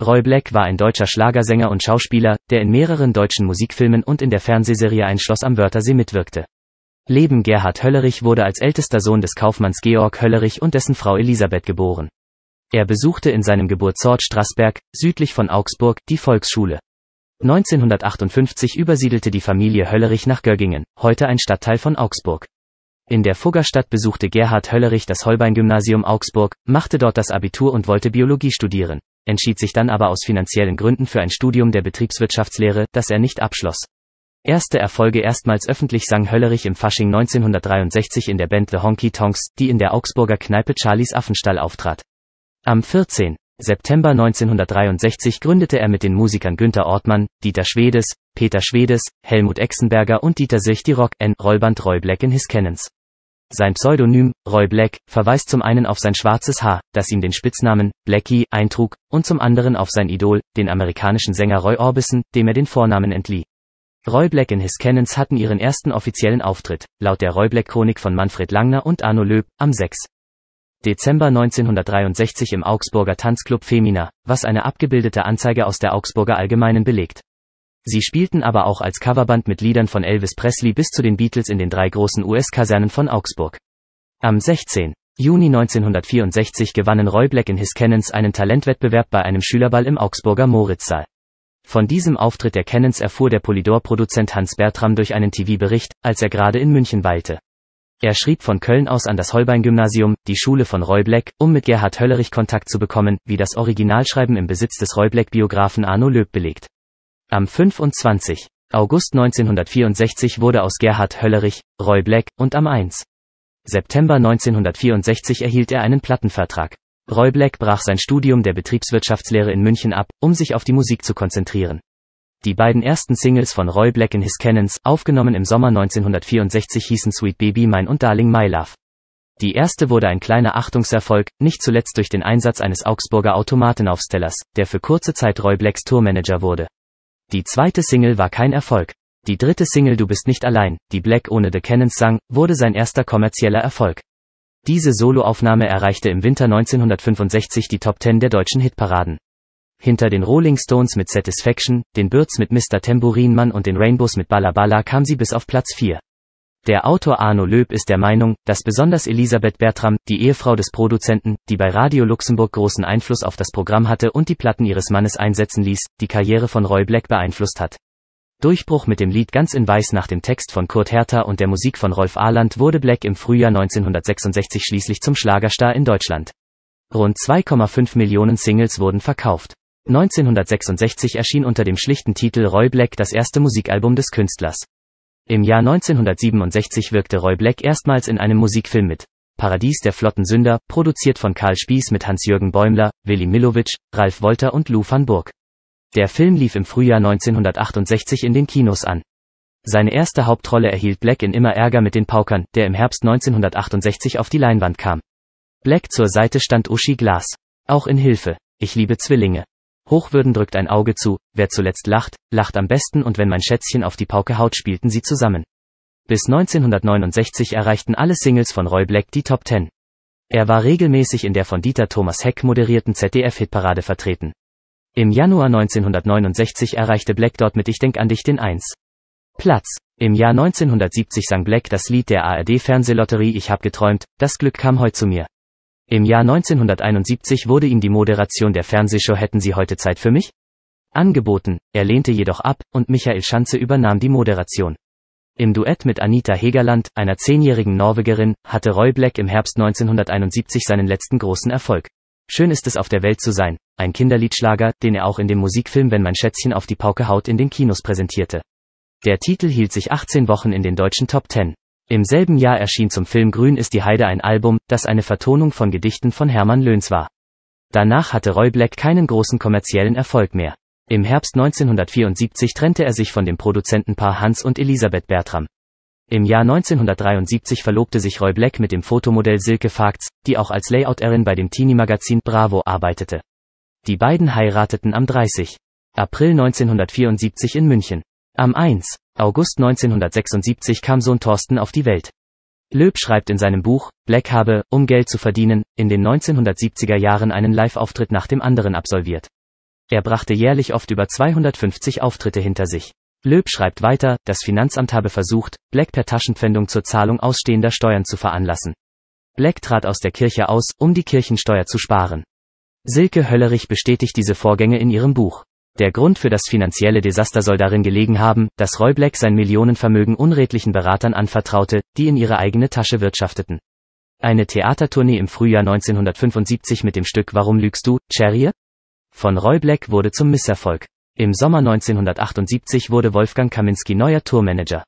Roy Black war ein deutscher Schlagersänger und Schauspieler, der in mehreren deutschen Musikfilmen und in der Fernsehserie Ein Schloss am Wörthersee mitwirkte. Leben Gerhard Höllerich wurde als ältester Sohn des Kaufmanns Georg Höllerich und dessen Frau Elisabeth geboren. Er besuchte in seinem Geburtsort Straßberg, südlich von Augsburg, die Volksschule. 1958 übersiedelte die Familie Höllerich nach Göggingen, heute ein Stadtteil von Augsburg. In der Fuggerstadt besuchte Gerhard Höllerich das Holbein-Gymnasium Augsburg, machte dort das Abitur und wollte Biologie studieren entschied sich dann aber aus finanziellen Gründen für ein Studium der Betriebswirtschaftslehre, das er nicht abschloss. Erste Erfolge erstmals öffentlich sang Höllerich im Fasching 1963 in der Band The Honky Tonks, die in der Augsburger Kneipe Charlies Affenstall auftrat. Am 14. September 1963 gründete er mit den Musikern Günter Ortmann, Dieter Schwedes, Peter Schwedes, Helmut Exenberger und Dieter Sich die Rock N Rollband Roy Black in His Cannons. Sein Pseudonym, Roy Black, verweist zum einen auf sein schwarzes Haar, das ihm den Spitznamen Blackie eintrug, und zum anderen auf sein Idol, den amerikanischen Sänger Roy Orbison, dem er den Vornamen entlieh. Roy Black in His Cannons hatten ihren ersten offiziellen Auftritt, laut der Roy Black Chronik von Manfred Langner und Arno Löb, am 6. Dezember 1963 im Augsburger Tanzclub Femina, was eine abgebildete Anzeige aus der Augsburger Allgemeinen belegt. Sie spielten aber auch als Coverband mit Liedern von Elvis Presley bis zu den Beatles in den drei großen US-Kasernen von Augsburg. Am 16. Juni 1964 gewannen Roy Black in His Cannons einen Talentwettbewerb bei einem Schülerball im Augsburger Moritzsaal. Von diesem Auftritt der Cannons erfuhr der Polydor-Produzent Hans Bertram durch einen TV-Bericht, als er gerade in München weilte. Er schrieb von Köln aus an das Holbein-Gymnasium, die Schule von Roy Black, um mit Gerhard Höllerich Kontakt zu bekommen, wie das Originalschreiben im Besitz des Roy Black-Biografen Arno Löb belegt. Am 25. August 1964 wurde aus Gerhard Höllerich, Roy Black und am 1. September 1964 erhielt er einen Plattenvertrag. Roy Black brach sein Studium der Betriebswirtschaftslehre in München ab, um sich auf die Musik zu konzentrieren. Die beiden ersten Singles von Roy Black in His Cannons, aufgenommen im Sommer 1964, hießen Sweet Baby Mine und Darling My Love. Die erste wurde ein kleiner Achtungserfolg, nicht zuletzt durch den Einsatz eines Augsburger Automatenaufstellers, der für kurze Zeit Roy Blacks Tourmanager wurde. Die zweite Single war kein Erfolg. Die dritte Single Du bist nicht allein, die Black ohne The Cannons sang, wurde sein erster kommerzieller Erfolg. Diese Soloaufnahme erreichte im Winter 1965 die Top 10 der deutschen Hitparaden. Hinter den Rolling Stones mit Satisfaction, den Birds mit Mr. Tambourine Tambourinman und den Rainbows mit Balla Balla kam sie bis auf Platz 4. Der Autor Arno Löb ist der Meinung, dass besonders Elisabeth Bertram, die Ehefrau des Produzenten, die bei Radio Luxemburg großen Einfluss auf das Programm hatte und die Platten ihres Mannes einsetzen ließ, die Karriere von Roy Black beeinflusst hat. Durchbruch mit dem Lied Ganz in Weiß nach dem Text von Kurt Hertha und der Musik von Rolf Ahland wurde Black im Frühjahr 1966 schließlich zum Schlagerstar in Deutschland. Rund 2,5 Millionen Singles wurden verkauft. 1966 erschien unter dem schlichten Titel Roy Black das erste Musikalbum des Künstlers. Im Jahr 1967 wirkte Roy Black erstmals in einem Musikfilm mit. Paradies der flotten Sünder, produziert von Karl Spieß mit Hans-Jürgen Bäumler, Willi Milowitsch, Ralf Wolter und Lou van Burg. Der Film lief im Frühjahr 1968 in den Kinos an. Seine erste Hauptrolle erhielt Black in Immer Ärger mit den Paukern, der im Herbst 1968 auf die Leinwand kam. Black zur Seite stand Uschi Glas. Auch in Hilfe. Ich liebe Zwillinge. Hochwürden drückt ein Auge zu, wer zuletzt lacht, lacht am besten und wenn mein Schätzchen auf die Pauke haut, spielten sie zusammen. Bis 1969 erreichten alle Singles von Roy Black die Top Ten. Er war regelmäßig in der von Dieter Thomas Heck moderierten ZDF-Hitparade vertreten. Im Januar 1969 erreichte Black dort mit Ich denk an dich den 1. Platz. Im Jahr 1970 sang Black das Lied der ARD-Fernsehlotterie Ich hab geträumt, das Glück kam heut zu mir. Im Jahr 1971 wurde ihm die Moderation der Fernsehshow Hätten Sie heute Zeit für mich? angeboten, er lehnte jedoch ab, und Michael Schanze übernahm die Moderation. Im Duett mit Anita Hegerland, einer zehnjährigen Norwegerin, hatte Roy Black im Herbst 1971 seinen letzten großen Erfolg. Schön ist es auf der Welt zu sein, ein Kinderliedschlager, den er auch in dem Musikfilm Wenn mein Schätzchen auf die Pauke haut in den Kinos präsentierte. Der Titel hielt sich 18 Wochen in den deutschen Top 10. Im selben Jahr erschien zum Film Grün ist die Heide ein Album, das eine Vertonung von Gedichten von Hermann Löns war. Danach hatte Roy Black keinen großen kommerziellen Erfolg mehr. Im Herbst 1974 trennte er sich von dem Produzentenpaar Hans und Elisabeth Bertram. Im Jahr 1973 verlobte sich Roy Black mit dem Fotomodell Silke Fagts, die auch als Layouterin bei dem Teenie-Magazin Bravo arbeitete. Die beiden heirateten am 30. April 1974 in München. Am 1. August 1976 kam Sohn Thorsten auf die Welt. Löb schreibt in seinem Buch, Black habe, um Geld zu verdienen, in den 1970er Jahren einen Live-Auftritt nach dem anderen absolviert. Er brachte jährlich oft über 250 Auftritte hinter sich. Löb schreibt weiter, das Finanzamt habe versucht, Black per Taschenpfändung zur Zahlung ausstehender Steuern zu veranlassen. Black trat aus der Kirche aus, um die Kirchensteuer zu sparen. Silke Höllerich bestätigt diese Vorgänge in ihrem Buch. Der Grund für das finanzielle Desaster soll darin gelegen haben, dass Roy Black sein Millionenvermögen unredlichen Beratern anvertraute, die in ihre eigene Tasche wirtschafteten. Eine Theatertournee im Frühjahr 1975 mit dem Stück Warum lügst du, Cherry? Von Roy Black wurde zum Misserfolg. Im Sommer 1978 wurde Wolfgang Kaminski neuer Tourmanager.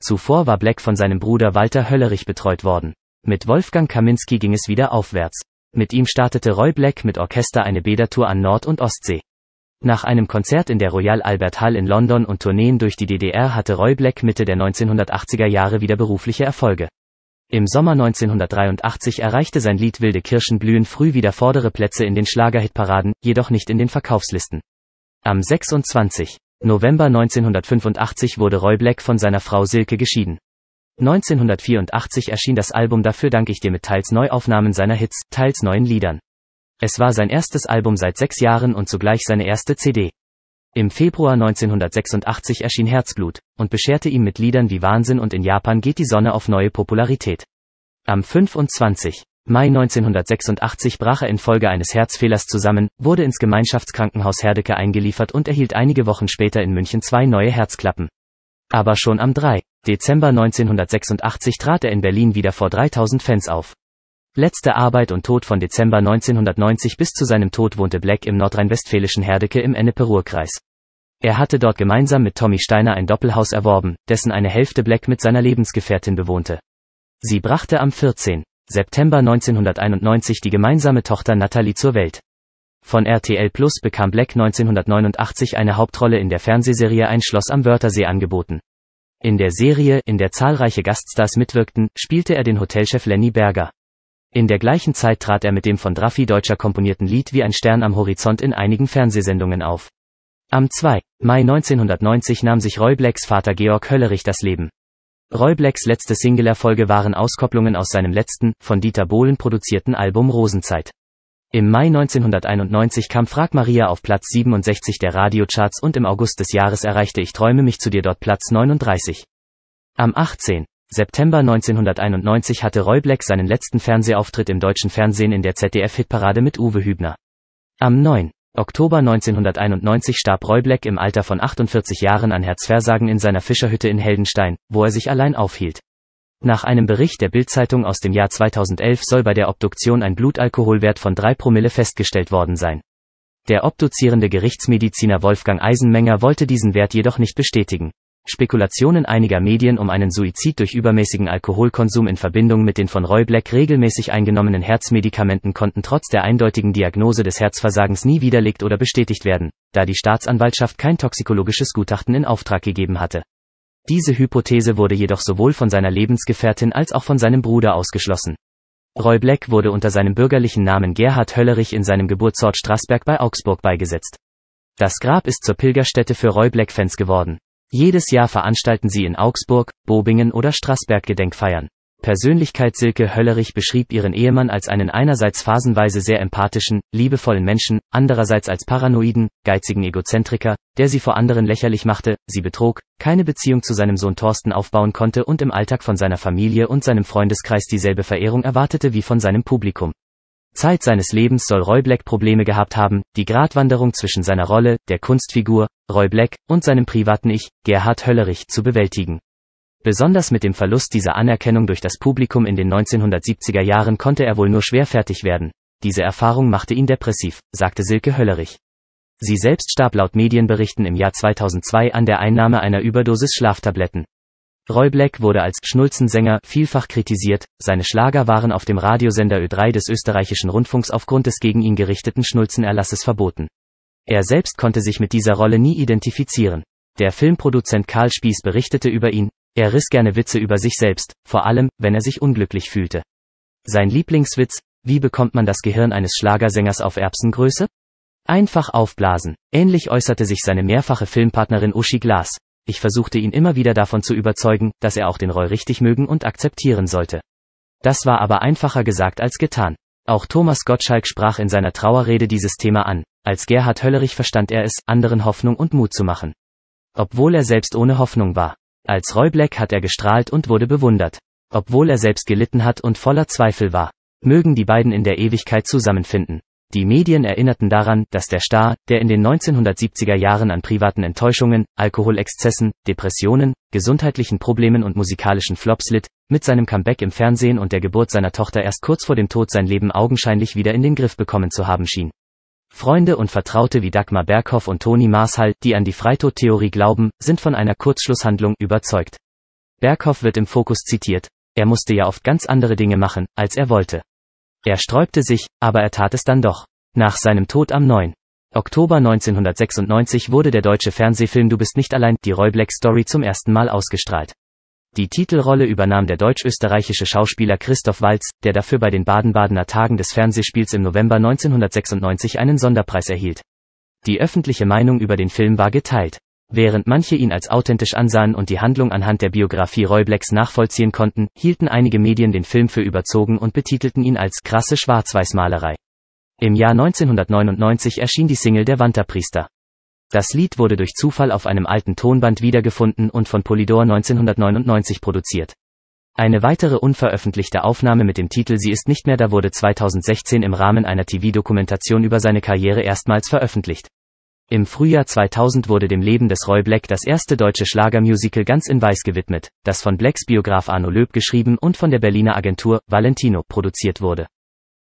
Zuvor war Black von seinem Bruder Walter Höllerich betreut worden. Mit Wolfgang Kaminski ging es wieder aufwärts. Mit ihm startete Roy Black mit Orchester eine Bädertour an Nord- und Ostsee. Nach einem Konzert in der Royal Albert Hall in London und Tourneen durch die DDR hatte Roy Black Mitte der 1980er Jahre wieder berufliche Erfolge. Im Sommer 1983 erreichte sein Lied Wilde Kirschen blühen früh wieder vordere Plätze in den Schlagerhitparaden, jedoch nicht in den Verkaufslisten. Am 26. November 1985 wurde Roy Black von seiner Frau Silke geschieden. 1984 erschien das Album Dafür danke ich dir mit teils Neuaufnahmen seiner Hits, teils neuen Liedern. Es war sein erstes Album seit sechs Jahren und zugleich seine erste CD. Im Februar 1986 erschien Herzblut und bescherte ihm mit Liedern wie Wahnsinn und In Japan geht die Sonne auf neue Popularität. Am 25. Mai 1986 brach er infolge eines Herzfehlers zusammen, wurde ins Gemeinschaftskrankenhaus Herdecke eingeliefert und erhielt einige Wochen später in München zwei neue Herzklappen. Aber schon am 3. Dezember 1986 trat er in Berlin wieder vor 3000 Fans auf. Letzte Arbeit und Tod von Dezember 1990 bis zu seinem Tod wohnte Black im nordrhein-westfälischen Herdecke im Ennepe-Ruhr-Kreis. Er hatte dort gemeinsam mit Tommy Steiner ein Doppelhaus erworben, dessen eine Hälfte Black mit seiner Lebensgefährtin bewohnte. Sie brachte am 14. September 1991 die gemeinsame Tochter Natalie zur Welt. Von RTL Plus bekam Black 1989 eine Hauptrolle in der Fernsehserie Ein Schloss am Wörthersee angeboten. In der Serie, in der zahlreiche Gaststars mitwirkten, spielte er den Hotelchef Lenny Berger. In der gleichen Zeit trat er mit dem von Draffi Deutscher komponierten Lied Wie ein Stern am Horizont in einigen Fernsehsendungen auf. Am 2. Mai 1990 nahm sich Roy Blacks Vater Georg Höllerich das Leben. Roy Blacks letzte Single-Erfolge waren Auskopplungen aus seinem letzten, von Dieter Bohlen produzierten Album Rosenzeit. Im Mai 1991 kam Frag Maria auf Platz 67 der Radiocharts und im August des Jahres erreichte Ich träume mich zu dir dort Platz 39. Am 18. September 1991 hatte Roy Black seinen letzten Fernsehauftritt im deutschen Fernsehen in der ZDF-Hitparade mit Uwe Hübner. Am 9. Oktober 1991 starb Roy Black im Alter von 48 Jahren an Herzversagen in seiner Fischerhütte in Heldenstein, wo er sich allein aufhielt. Nach einem Bericht der Bildzeitung aus dem Jahr 2011 soll bei der Obduktion ein Blutalkoholwert von 3 Promille festgestellt worden sein. Der obduzierende Gerichtsmediziner Wolfgang Eisenmenger wollte diesen Wert jedoch nicht bestätigen. Spekulationen einiger Medien um einen Suizid durch übermäßigen Alkoholkonsum in Verbindung mit den von Roy Black regelmäßig eingenommenen Herzmedikamenten konnten trotz der eindeutigen Diagnose des Herzversagens nie widerlegt oder bestätigt werden, da die Staatsanwaltschaft kein toxikologisches Gutachten in Auftrag gegeben hatte. Diese Hypothese wurde jedoch sowohl von seiner Lebensgefährtin als auch von seinem Bruder ausgeschlossen. Roy Black wurde unter seinem bürgerlichen Namen Gerhard Höllerich in seinem Geburtsort Straßberg bei Augsburg beigesetzt. Das Grab ist zur Pilgerstätte für Roy Black-Fans geworden. Jedes Jahr veranstalten sie in Augsburg, Bobingen oder Straßberg Gedenkfeiern. Persönlichkeit Silke Höllerich beschrieb ihren Ehemann als einen einerseits phasenweise sehr empathischen, liebevollen Menschen, andererseits als paranoiden, geizigen Egozentriker, der sie vor anderen lächerlich machte, sie betrog, keine Beziehung zu seinem Sohn Thorsten aufbauen konnte und im Alltag von seiner Familie und seinem Freundeskreis dieselbe Verehrung erwartete wie von seinem Publikum. Zeit seines Lebens soll Roy Black Probleme gehabt haben, die Gratwanderung zwischen seiner Rolle, der Kunstfigur, Roy Black, und seinem privaten Ich, Gerhard Höllerich, zu bewältigen. Besonders mit dem Verlust dieser Anerkennung durch das Publikum in den 1970er Jahren konnte er wohl nur schwer fertig werden. Diese Erfahrung machte ihn depressiv, sagte Silke Höllerich. Sie selbst starb laut Medienberichten im Jahr 2002 an der Einnahme einer Überdosis Schlaftabletten. Roy Black wurde als Schnulzensänger vielfach kritisiert, seine Schlager waren auf dem Radiosender Ö3 des österreichischen Rundfunks aufgrund des gegen ihn gerichteten Schnulzenerlasses verboten. Er selbst konnte sich mit dieser Rolle nie identifizieren. Der Filmproduzent Karl Spieß berichtete über ihn, er riss gerne Witze über sich selbst, vor allem, wenn er sich unglücklich fühlte. Sein Lieblingswitz, wie bekommt man das Gehirn eines Schlagersängers auf Erbsengröße? Einfach aufblasen. Ähnlich äußerte sich seine mehrfache Filmpartnerin Uschi Glas, ich versuchte ihn immer wieder davon zu überzeugen, dass er auch den Roy richtig mögen und akzeptieren sollte. Das war aber einfacher gesagt als getan. Auch Thomas Gottschalk sprach in seiner Trauerrede dieses Thema an. Als Gerhard Höllerich verstand er es, anderen Hoffnung und Mut zu machen. Obwohl er selbst ohne Hoffnung war. Als Roy Black hat er gestrahlt und wurde bewundert. Obwohl er selbst gelitten hat und voller Zweifel war. Mögen die beiden in der Ewigkeit zusammenfinden. Die Medien erinnerten daran, dass der Star, der in den 1970er Jahren an privaten Enttäuschungen, Alkoholexzessen, Depressionen, gesundheitlichen Problemen und musikalischen Flops litt, mit seinem Comeback im Fernsehen und der Geburt seiner Tochter erst kurz vor dem Tod sein Leben augenscheinlich wieder in den Griff bekommen zu haben schien. Freunde und Vertraute wie Dagmar Berghoff und Toni Marshall, die an die Freitodtheorie glauben, sind von einer Kurzschlusshandlung überzeugt. Berghoff wird im Fokus zitiert. Er musste ja oft ganz andere Dinge machen, als er wollte. Er sträubte sich, aber er tat es dann doch. Nach seinem Tod am 9. Oktober 1996 wurde der deutsche Fernsehfilm Du bist nicht allein, die Roy Black Story zum ersten Mal ausgestrahlt. Die Titelrolle übernahm der deutsch-österreichische Schauspieler Christoph Walz, der dafür bei den Baden-Badener Tagen des Fernsehspiels im November 1996 einen Sonderpreis erhielt. Die öffentliche Meinung über den Film war geteilt. Während manche ihn als authentisch ansahen und die Handlung anhand der Biografie Roy Blacks nachvollziehen konnten, hielten einige Medien den Film für überzogen und betitelten ihn als krasse Schwarz-Weiß-Malerei. Im Jahr 1999 erschien die Single Der Wanderpriester. Das Lied wurde durch Zufall auf einem alten Tonband wiedergefunden und von Polydor 1999 produziert. Eine weitere unveröffentlichte Aufnahme mit dem Titel Sie ist nicht mehr da wurde 2016 im Rahmen einer TV-Dokumentation über seine Karriere erstmals veröffentlicht. Im Frühjahr 2000 wurde dem Leben des Roy Black das erste deutsche Schlagermusical ganz in Weiß gewidmet, das von Blacks Biograf Arno Löb geschrieben und von der Berliner Agentur Valentino produziert wurde.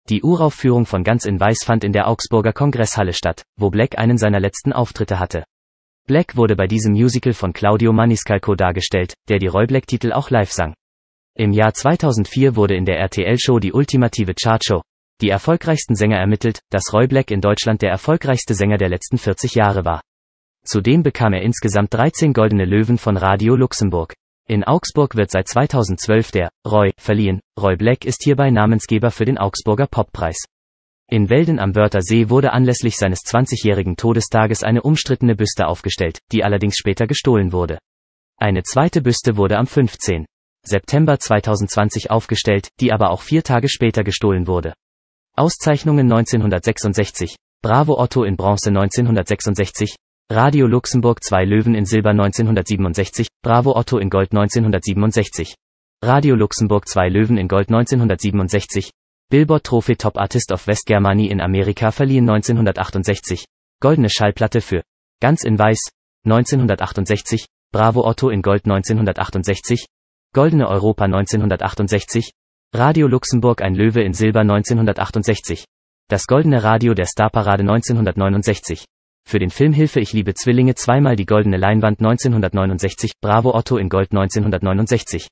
Die Uraufführung von Ganz in Weiß fand in der Augsburger Kongresshalle statt, wo Black einen seiner letzten Auftritte hatte. Black wurde bei diesem Musical von Claudio Maniscalco dargestellt, der die Roy Black-Titel auch live sang. Im Jahr 2004 wurde in der RTL-Show die ultimative Chartshow, die erfolgreichsten Sänger ermittelt, dass Roy Black in Deutschland der erfolgreichste Sänger der letzten 40 Jahre war. Zudem bekam er insgesamt 13 goldene Löwen von Radio Luxemburg. In Augsburg wird seit 2012 der Roy verliehen. Roy Black ist hierbei Namensgeber für den Augsburger Poppreis. In Welden am Wörthersee wurde anlässlich seines 20-jährigen Todestages eine umstrittene Büste aufgestellt, die allerdings später gestohlen wurde. Eine zweite Büste wurde am 15. September 2020 aufgestellt, die aber auch vier Tage später gestohlen wurde. Auszeichnungen 1966, Bravo Otto in Bronze 1966, Radio Luxemburg 2 Löwen in Silber 1967, Bravo Otto in Gold 1967. Radio Luxemburg 2 Löwen in Gold 1967, Billboard Trophy Top Artist of West Germany in Amerika verliehen 1968, Goldene Schallplatte für Ganz in Weiß 1968, Bravo Otto in Gold 1968, Goldene Europa 1968, Radio Luxemburg ein Löwe in Silber 1968. Das goldene Radio der Starparade 1969. Für den Film Hilfe ich liebe Zwillinge zweimal die goldene Leinwand 1969, Bravo Otto in Gold 1969.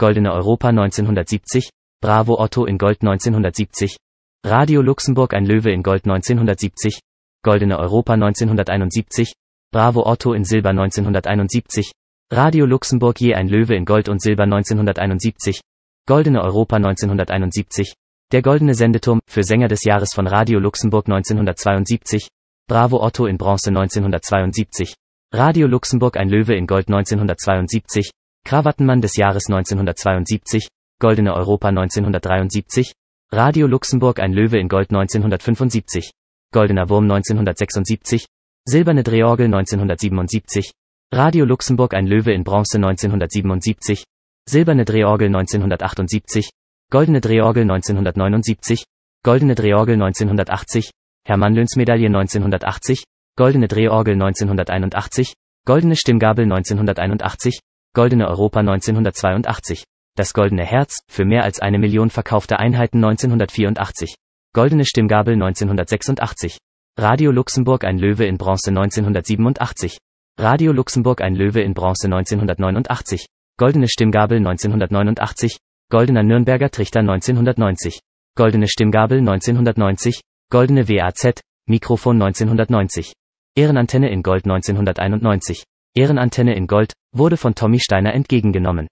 Goldene Europa 1970, Bravo Otto in Gold 1970. Radio Luxemburg ein Löwe in Gold 1970. Goldene Europa 1971. Bravo Otto in Silber 1971. Radio Luxemburg je ein Löwe in Gold und Silber 1971. Goldene Europa 1971, Der Goldene Sendeturm, für Sänger des Jahres von Radio Luxemburg 1972, Bravo Otto in Bronze 1972, Radio Luxemburg ein Löwe in Gold 1972, Krawattenmann des Jahres 1972, Goldene Europa 1973, Radio Luxemburg ein Löwe in Gold 1975, Goldener Wurm 1976, Silberne Drehorgel 1977, Radio Luxemburg ein Löwe in Bronze 1977, Silberne Drehorgel 1978, Goldene Drehorgel 1979, Goldene Drehorgel 1980, Hermann Löns Medaille 1980, Goldene Drehorgel 1981, Goldene Stimmgabel 1981, Goldene Europa 1982, Das Goldene Herz, für mehr als eine Million verkaufte Einheiten 1984, Goldene Stimmgabel 1986, Radio Luxemburg ein Löwe in Bronze 1987, Radio Luxemburg ein Löwe in Bronze 1989, Goldene Stimmgabel 1989, Goldener Nürnberger Trichter 1990, Goldene Stimmgabel 1990, Goldene WAZ, Mikrofon 1990. Ehrenantenne in Gold 1991. Ehrenantenne in Gold wurde von Tommy Steiner entgegengenommen.